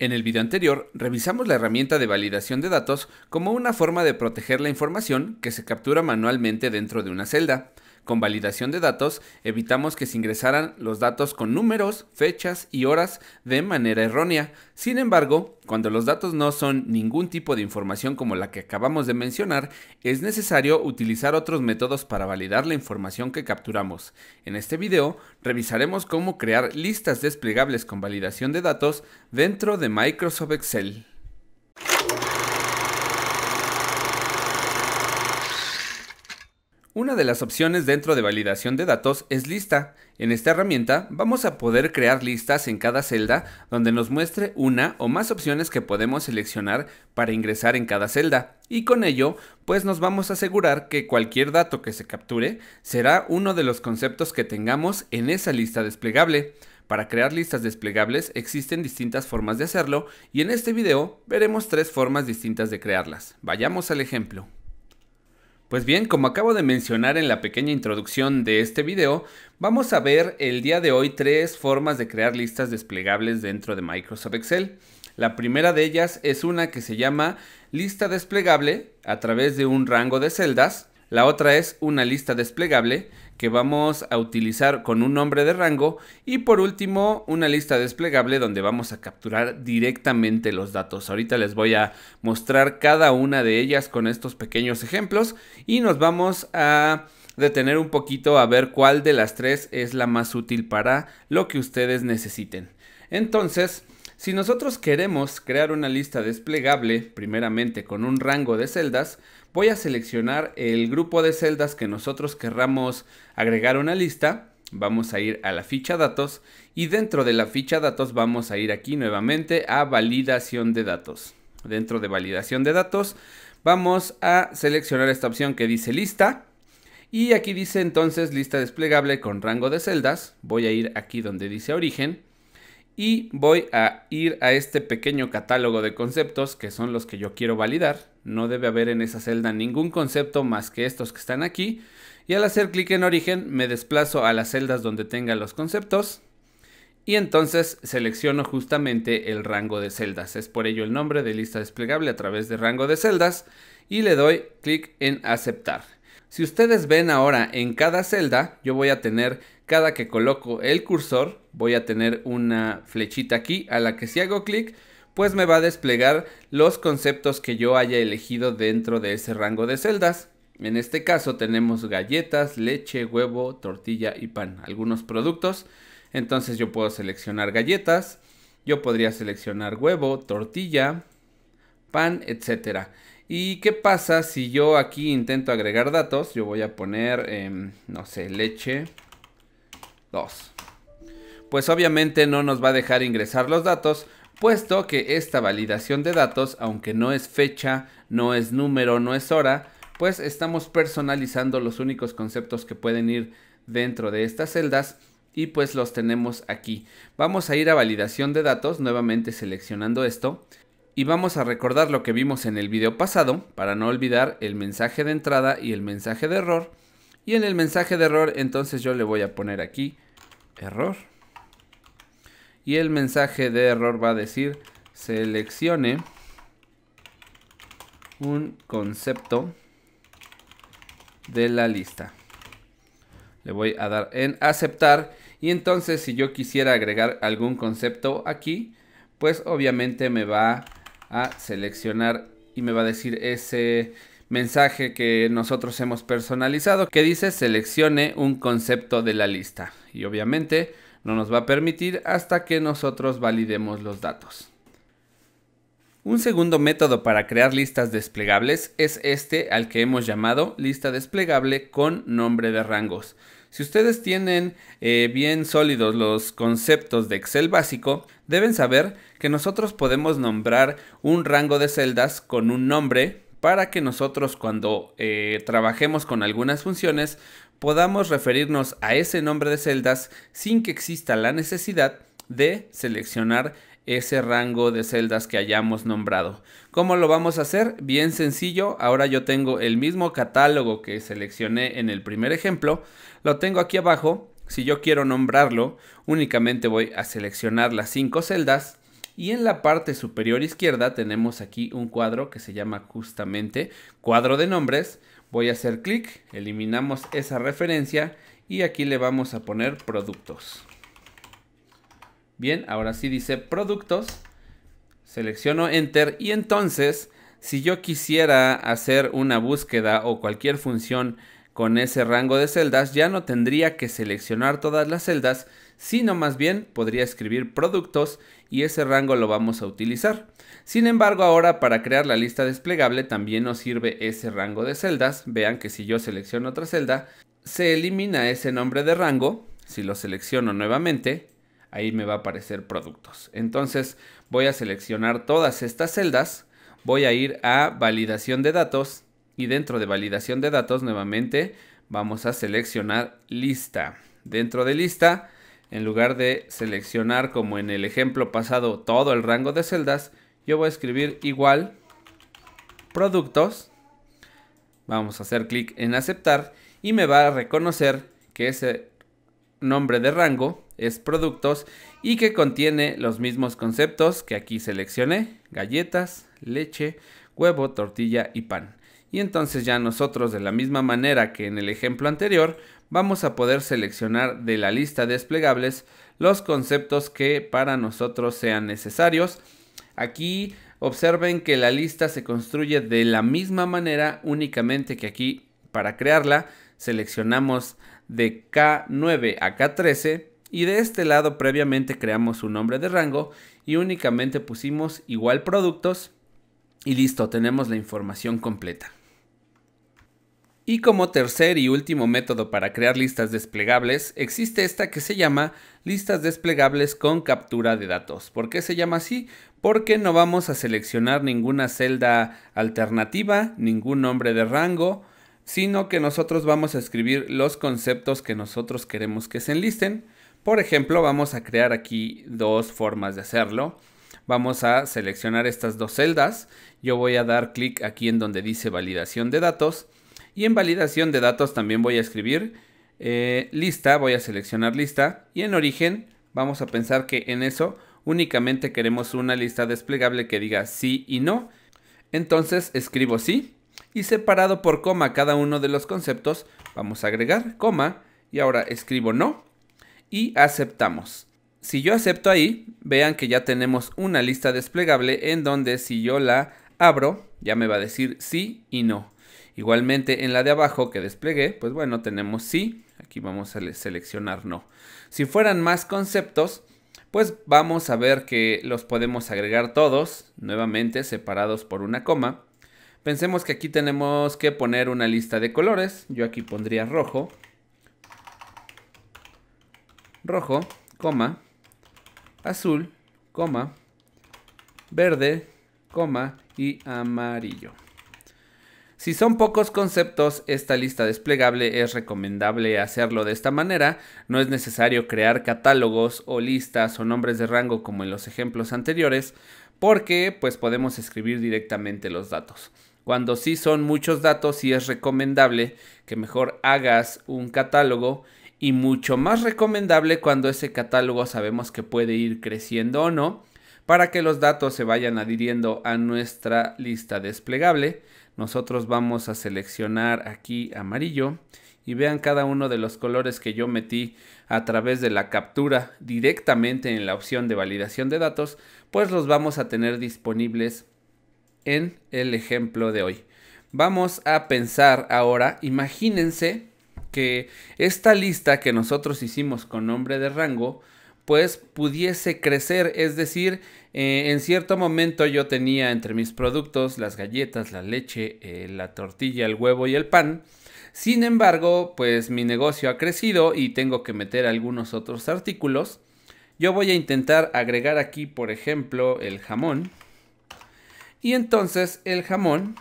En el video anterior, revisamos la herramienta de validación de datos como una forma de proteger la información que se captura manualmente dentro de una celda. Con validación de datos, evitamos que se ingresaran los datos con números, fechas y horas de manera errónea. Sin embargo, cuando los datos no son ningún tipo de información como la que acabamos de mencionar, es necesario utilizar otros métodos para validar la información que capturamos. En este video, revisaremos cómo crear listas desplegables con validación de datos dentro de Microsoft Excel. Una de las opciones dentro de validación de datos es lista. En esta herramienta vamos a poder crear listas en cada celda donde nos muestre una o más opciones que podemos seleccionar para ingresar en cada celda y con ello pues nos vamos a asegurar que cualquier dato que se capture será uno de los conceptos que tengamos en esa lista desplegable. Para crear listas desplegables existen distintas formas de hacerlo y en este video veremos tres formas distintas de crearlas. Vayamos al ejemplo. Pues bien, como acabo de mencionar en la pequeña introducción de este video, vamos a ver el día de hoy tres formas de crear listas desplegables dentro de Microsoft Excel. La primera de ellas es una que se llama lista desplegable a través de un rango de celdas. La otra es una lista desplegable que vamos a utilizar con un nombre de rango y por último una lista desplegable donde vamos a capturar directamente los datos. Ahorita les voy a mostrar cada una de ellas con estos pequeños ejemplos y nos vamos a detener un poquito a ver cuál de las tres es la más útil para lo que ustedes necesiten. Entonces, si nosotros queremos crear una lista desplegable, primeramente con un rango de celdas, voy a seleccionar el grupo de celdas que nosotros querramos agregar a una lista. Vamos a ir a la ficha datos y dentro de la ficha datos vamos a ir aquí nuevamente a validación de datos. Dentro de validación de datos vamos a seleccionar esta opción que dice lista. Y aquí dice entonces lista desplegable con rango de celdas. Voy a ir aquí donde dice origen y voy a ir a este pequeño catálogo de conceptos que son los que yo quiero validar. No debe haber en esa celda ningún concepto más que estos que están aquí. Y al hacer clic en origen me desplazo a las celdas donde tenga los conceptos. Y entonces selecciono justamente el rango de celdas. Es por ello el nombre de lista desplegable a través de rango de celdas. Y le doy clic en aceptar. Si ustedes ven ahora en cada celda, yo voy a tener cada que coloco el cursor voy a tener una flechita aquí a la que si hago clic pues me va a desplegar los conceptos que yo haya elegido dentro de ese rango de celdas. En este caso tenemos galletas, leche, huevo, tortilla y pan, algunos productos. Entonces yo puedo seleccionar galletas, yo podría seleccionar huevo, tortilla, pan, etc. ¿Y qué pasa si yo aquí intento agregar datos? Yo voy a poner, em, no sé, leche 2 pues obviamente no nos va a dejar ingresar los datos, puesto que esta validación de datos, aunque no es fecha, no es número, no es hora, pues estamos personalizando los únicos conceptos que pueden ir dentro de estas celdas y pues los tenemos aquí. Vamos a ir a validación de datos, nuevamente seleccionando esto. Y vamos a recordar lo que vimos en el video pasado, para no olvidar el mensaje de entrada y el mensaje de error. Y en el mensaje de error, entonces yo le voy a poner aquí error y el mensaje de error va a decir seleccione un concepto de la lista. Le voy a dar en aceptar y entonces si yo quisiera agregar algún concepto aquí, pues obviamente me va a seleccionar y me va a decir ese mensaje que nosotros hemos personalizado que dice seleccione un concepto de la lista y obviamente no nos va a permitir hasta que nosotros validemos los datos. Un segundo método para crear listas desplegables es este al que hemos llamado lista desplegable con nombre de rangos. Si ustedes tienen eh, bien sólidos los conceptos de Excel básico, deben saber que nosotros podemos nombrar un rango de celdas con un nombre para que nosotros cuando eh, trabajemos con algunas funciones podamos referirnos a ese nombre de celdas sin que exista la necesidad de seleccionar ese rango de celdas que hayamos nombrado. ¿Cómo lo vamos a hacer? Bien sencillo, ahora yo tengo el mismo catálogo que seleccioné en el primer ejemplo, lo tengo aquí abajo, si yo quiero nombrarlo, únicamente voy a seleccionar las cinco celdas y en la parte superior izquierda tenemos aquí un cuadro que se llama justamente cuadro de nombres, Voy a hacer clic, eliminamos esa referencia y aquí le vamos a poner productos. Bien, ahora sí dice productos. Selecciono Enter y entonces si yo quisiera hacer una búsqueda o cualquier función con ese rango de celdas, ya no tendría que seleccionar todas las celdas, sino más bien podría escribir productos y ese rango lo vamos a utilizar. Sin embargo, ahora para crear la lista desplegable también nos sirve ese rango de celdas. Vean que si yo selecciono otra celda, se elimina ese nombre de rango. Si lo selecciono nuevamente, ahí me va a aparecer productos. Entonces voy a seleccionar todas estas celdas, voy a ir a validación de datos y dentro de validación de datos nuevamente vamos a seleccionar lista. Dentro de lista en lugar de seleccionar como en el ejemplo pasado todo el rango de celdas, yo voy a escribir igual productos. Vamos a hacer clic en aceptar y me va a reconocer que ese nombre de rango es productos y que contiene los mismos conceptos que aquí seleccioné, galletas, leche, huevo, tortilla y pan. Y entonces ya nosotros de la misma manera que en el ejemplo anterior vamos a poder seleccionar de la lista desplegables los conceptos que para nosotros sean necesarios. Aquí observen que la lista se construye de la misma manera, únicamente que aquí para crearla seleccionamos de K9 a K13 y de este lado previamente creamos un nombre de rango y únicamente pusimos igual productos y listo, tenemos la información completa. Y como tercer y último método para crear listas desplegables, existe esta que se llama listas desplegables con captura de datos. ¿Por qué se llama así? Porque no vamos a seleccionar ninguna celda alternativa, ningún nombre de rango, sino que nosotros vamos a escribir los conceptos que nosotros queremos que se enlisten. Por ejemplo, vamos a crear aquí dos formas de hacerlo. Vamos a seleccionar estas dos celdas. Yo voy a dar clic aquí en donde dice validación de datos y en validación de datos también voy a escribir eh, lista, voy a seleccionar lista. Y en origen vamos a pensar que en eso únicamente queremos una lista desplegable que diga sí y no. Entonces escribo sí y separado por coma cada uno de los conceptos vamos a agregar coma y ahora escribo no y aceptamos. Si yo acepto ahí, vean que ya tenemos una lista desplegable en donde si yo la abro, ya me va a decir sí y no. Igualmente en la de abajo que desplegué, pues bueno, tenemos sí, aquí vamos a seleccionar no. Si fueran más conceptos, pues vamos a ver que los podemos agregar todos, nuevamente separados por una coma. Pensemos que aquí tenemos que poner una lista de colores, yo aquí pondría rojo, rojo, coma, azul, coma, verde, coma y amarillo. Si son pocos conceptos, esta lista desplegable es recomendable hacerlo de esta manera, no es necesario crear catálogos o listas o nombres de rango como en los ejemplos anteriores, porque pues podemos escribir directamente los datos. Cuando sí son muchos datos, sí es recomendable que mejor hagas un catálogo y mucho más recomendable cuando ese catálogo sabemos que puede ir creciendo o no para que los datos se vayan adhiriendo a nuestra lista desplegable nosotros vamos a seleccionar aquí amarillo y vean cada uno de los colores que yo metí a través de la captura directamente en la opción de validación de datos, pues los vamos a tener disponibles en el ejemplo de hoy. Vamos a pensar ahora, imagínense que esta lista que nosotros hicimos con nombre de rango, pues pudiese crecer, es decir, eh, en cierto momento yo tenía entre mis productos las galletas, la leche, eh, la tortilla, el huevo y el pan. Sin embargo, pues mi negocio ha crecido y tengo que meter algunos otros artículos. Yo voy a intentar agregar aquí, por ejemplo, el jamón. Y entonces el jamón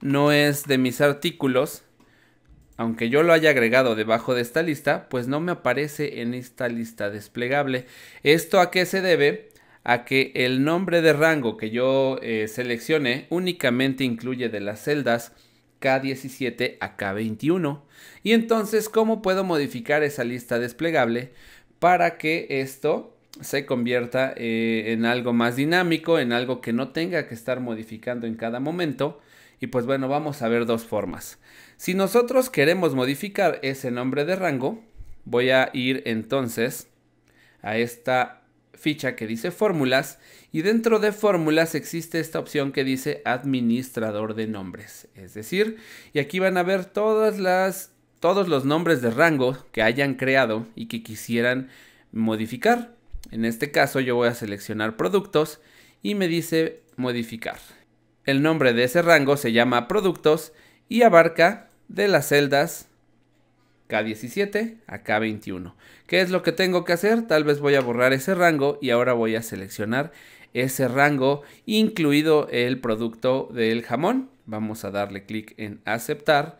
no es de mis artículos, aunque yo lo haya agregado debajo de esta lista, pues no me aparece en esta lista desplegable. ¿Esto a qué se debe? A que el nombre de rango que yo eh, seleccione únicamente incluye de las celdas K17 a K21. Y entonces, ¿cómo puedo modificar esa lista desplegable para que esto se convierta eh, en algo más dinámico, en algo que no tenga que estar modificando en cada momento? Y pues bueno, vamos a ver dos formas. Si nosotros queremos modificar ese nombre de rango, voy a ir entonces a esta ficha que dice fórmulas y dentro de fórmulas existe esta opción que dice administrador de nombres es decir y aquí van a ver todas las todos los nombres de rango que hayan creado y que quisieran modificar en este caso yo voy a seleccionar productos y me dice modificar el nombre de ese rango se llama productos y abarca de las celdas K17 a K21. ¿Qué es lo que tengo que hacer? Tal vez voy a borrar ese rango y ahora voy a seleccionar ese rango, incluido el producto del jamón. Vamos a darle clic en aceptar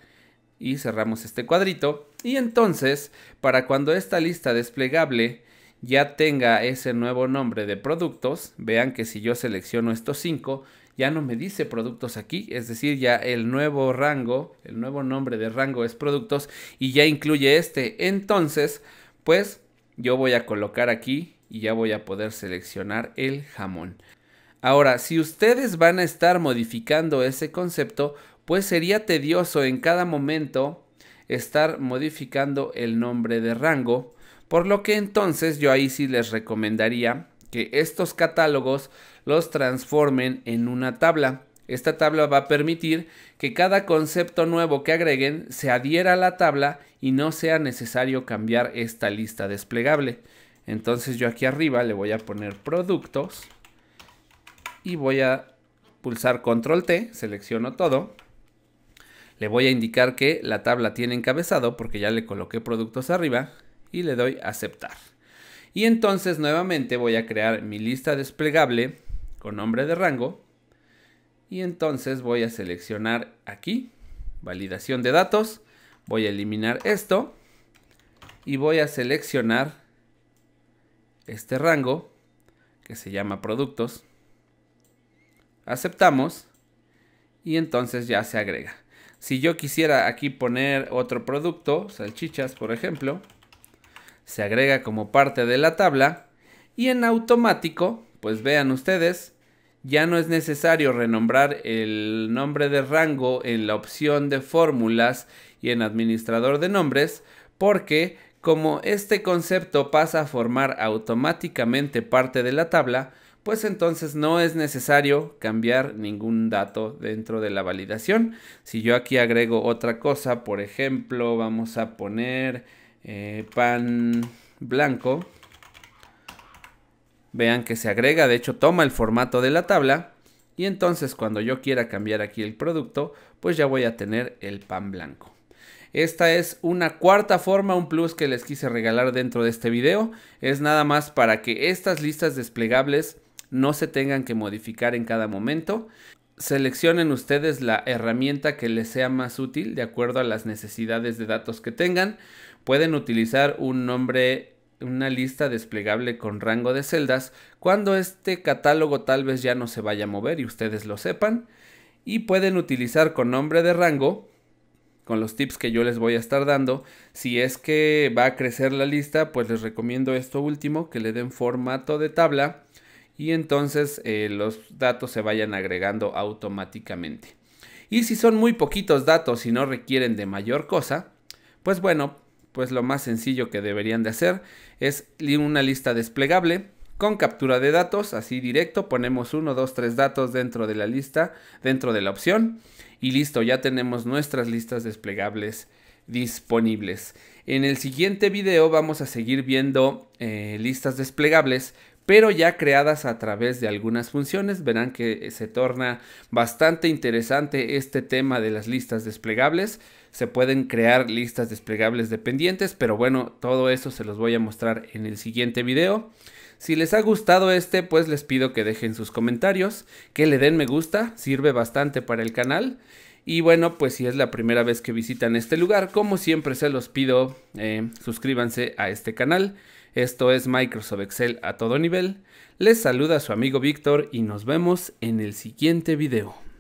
y cerramos este cuadrito. Y entonces, para cuando esta lista desplegable ya tenga ese nuevo nombre de productos, vean que si yo selecciono estos 5, ya no me dice productos aquí, es decir, ya el nuevo rango, el nuevo nombre de rango es productos y ya incluye este. Entonces, pues yo voy a colocar aquí y ya voy a poder seleccionar el jamón. Ahora, si ustedes van a estar modificando ese concepto, pues sería tedioso en cada momento estar modificando el nombre de rango, por lo que entonces yo ahí sí les recomendaría que estos catálogos los transformen en una tabla. Esta tabla va a permitir que cada concepto nuevo que agreguen se adhiera a la tabla y no sea necesario cambiar esta lista desplegable. Entonces yo aquí arriba le voy a poner productos y voy a pulsar control T, selecciono todo. Le voy a indicar que la tabla tiene encabezado porque ya le coloqué productos arriba y le doy aceptar. Y entonces nuevamente voy a crear mi lista desplegable con nombre de rango. Y entonces voy a seleccionar aquí, validación de datos. Voy a eliminar esto y voy a seleccionar este rango que se llama productos. Aceptamos y entonces ya se agrega. Si yo quisiera aquí poner otro producto, salchichas por ejemplo, se agrega como parte de la tabla y en automático pues vean ustedes, ya no es necesario renombrar el nombre de rango en la opción de fórmulas y en administrador de nombres, porque como este concepto pasa a formar automáticamente parte de la tabla, pues entonces no es necesario cambiar ningún dato dentro de la validación. Si yo aquí agrego otra cosa, por ejemplo, vamos a poner eh, pan blanco, Vean que se agrega, de hecho toma el formato de la tabla y entonces cuando yo quiera cambiar aquí el producto, pues ya voy a tener el pan blanco. Esta es una cuarta forma, un plus que les quise regalar dentro de este video. Es nada más para que estas listas desplegables no se tengan que modificar en cada momento. Seleccionen ustedes la herramienta que les sea más útil de acuerdo a las necesidades de datos que tengan. Pueden utilizar un nombre una lista desplegable con rango de celdas cuando este catálogo tal vez ya no se vaya a mover y ustedes lo sepan. Y pueden utilizar con nombre de rango, con los tips que yo les voy a estar dando, si es que va a crecer la lista, pues les recomiendo esto último, que le den formato de tabla y entonces eh, los datos se vayan agregando automáticamente. Y si son muy poquitos datos y no requieren de mayor cosa, pues bueno, pues lo más sencillo que deberían de hacer es una lista desplegable con captura de datos, así directo, ponemos 1, 2, 3 datos dentro de la lista, dentro de la opción y listo, ya tenemos nuestras listas desplegables disponibles. En el siguiente video vamos a seguir viendo eh, listas desplegables, pero ya creadas a través de algunas funciones. Verán que eh, se torna bastante interesante este tema de las listas desplegables se pueden crear listas desplegables dependientes, pero bueno, todo eso se los voy a mostrar en el siguiente video. Si les ha gustado este, pues les pido que dejen sus comentarios, que le den me gusta, sirve bastante para el canal. Y bueno, pues si es la primera vez que visitan este lugar, como siempre se los pido, eh, suscríbanse a este canal. Esto es Microsoft Excel a todo nivel. Les saluda su amigo Víctor y nos vemos en el siguiente video.